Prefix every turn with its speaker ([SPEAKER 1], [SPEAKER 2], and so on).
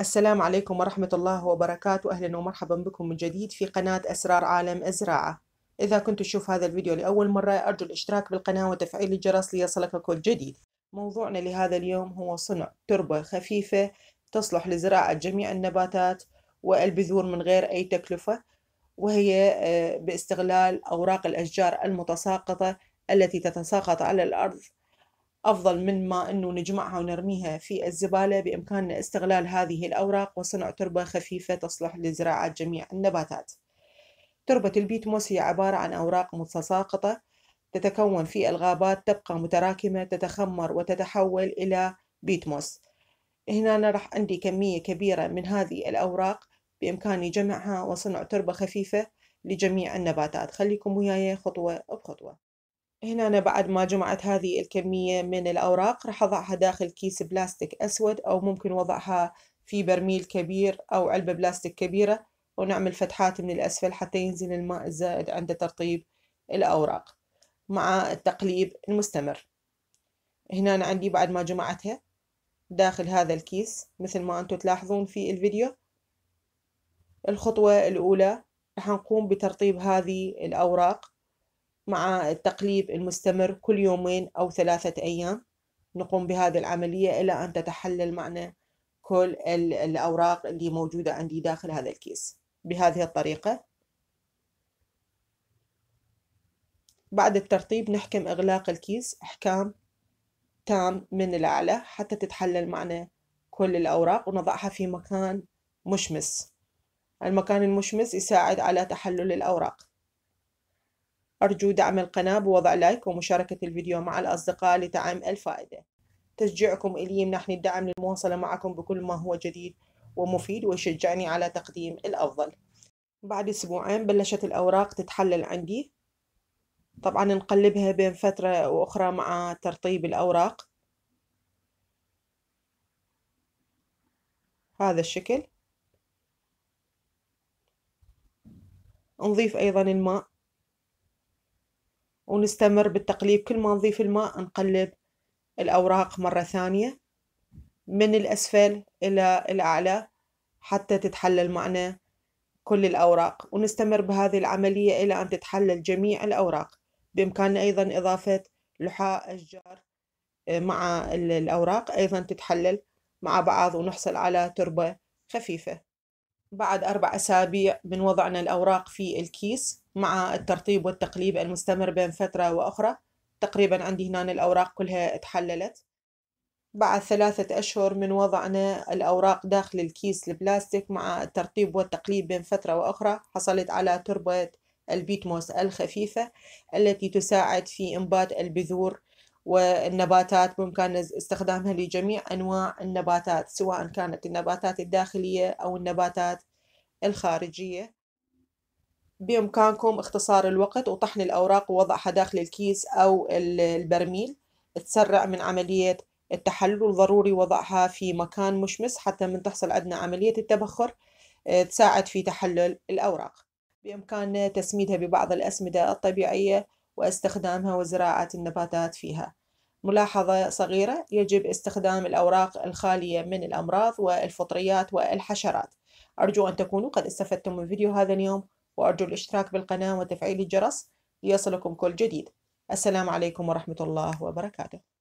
[SPEAKER 1] السلام عليكم ورحمة الله وبركاته أهلا ومرحبا بكم من جديد في قناة أسرار عالم الزراعة إذا كنت تشوف هذا الفيديو لأول مرة أرجو الاشتراك بالقناة وتفعيل الجرس ليصلك كل جديد موضوعنا لهذا اليوم هو صنع تربة خفيفة تصلح لزراعة جميع النباتات والبذور من غير أي تكلفة وهي آه، باستغلال أوراق الأشجار المتساقطة التي تتساقط على الأرض أفضل من ما أنه نجمعها ونرميها في الزبالة بإمكاننا استغلال هذه الأوراق وصنع تربة خفيفة تصلح لزراعة جميع النباتات تربة البيتموس هي عبارة عن أوراق متساقطة تتكون في الغابات تبقى متراكمة تتخمر وتتحول إلى بيتموس هنا أنا راح عندي كمية كبيرة من هذه الأوراق بإمكاني جمعها وصنع تربة خفيفة لجميع النباتات خليكم وياي خطوة بخطوة هنا أنا بعد ما جمعت هذه الكمية من الأوراق راح أضعها داخل كيس بلاستيك أسود أو ممكن وضعها في برميل كبير أو علبة بلاستيك كبيرة ونعمل فتحات من الأسفل حتى ينزل الماء الزائد عند ترطيب الأوراق مع التقليب المستمر هنا أنا عندي بعد ما جمعتها داخل هذا الكيس مثل ما أنتم تلاحظون في الفيديو الخطوة الأولى راح نقوم بترطيب هذه الأوراق مع التقليب المستمر كل يومين أو ثلاثة أيام نقوم بهذه العملية إلى أن تتحلل معنا كل الأوراق اللي موجودة عندي داخل هذا الكيس بهذه الطريقة بعد الترطيب نحكم إغلاق الكيس إحكام تام من الأعلى حتى تتحلل معنا كل الأوراق ونضعها في مكان مشمس المكان المشمس يساعد على تحلل الأوراق أرجو دعم القناة بوضع لايك ومشاركة الفيديو مع الأصدقاء لتعم الفائدة تشجيعكم إلي يمنحني الدعم للمواصلة معكم بكل ما هو جديد ومفيد ويشجعني على تقديم الأفضل بعد أسبوعين بلشت الأوراق تتحلل عندي طبعا نقلبها بين فترة وأخرى مع ترطيب الأوراق هذا الشكل نضيف أيضا الماء ونستمر بالتقليب كل ما نضيف الماء نقلب الأوراق مرة ثانية من الأسفل إلى الأعلى حتى تتحلل معنا كل الأوراق ونستمر بهذه العملية إلى أن تتحلل جميع الأوراق بإمكاننا أيضا إضافة لحاء أشجار آه، مع الأوراق أيضا تتحلل مع بعض ونحصل على تربة خفيفة بعد أربع أسابيع من وضعنا الأوراق في الكيس مع الترطيب والتقليب المستمر بين فترة وأخرى تقريبا عندي هنا الأوراق كلها تحللت بعد ثلاثة أشهر من وضعنا الأوراق داخل الكيس البلاستيك مع الترطيب والتقليب بين فترة وأخرى حصلت على تربة البيتموس الخفيفة التي تساعد في إنبات البذور والنباتات ممكن استخدامها لجميع أنواع النباتات سواء كانت النباتات الداخلية أو النباتات الخارجية بإمكانكم اختصار الوقت وطحن الأوراق ووضعها داخل الكيس أو البرميل تسرع من عملية التحلل ضروري وضعها في مكان مشمس حتى من تحصل عندنا عملية التبخر آه، تساعد في تحلل الأوراق بإمكاننا تسميدها ببعض الأسمدة الطبيعية واستخدامها وزراعة النباتات فيها ملاحظة صغيرة يجب استخدام الأوراق الخالية من الأمراض والفطريات والحشرات أرجو أن تكونوا قد استفدتم من فيديو هذا اليوم وأرجو الاشتراك بالقناة وتفعيل الجرس ليصلكم كل جديد السلام عليكم ورحمة الله وبركاته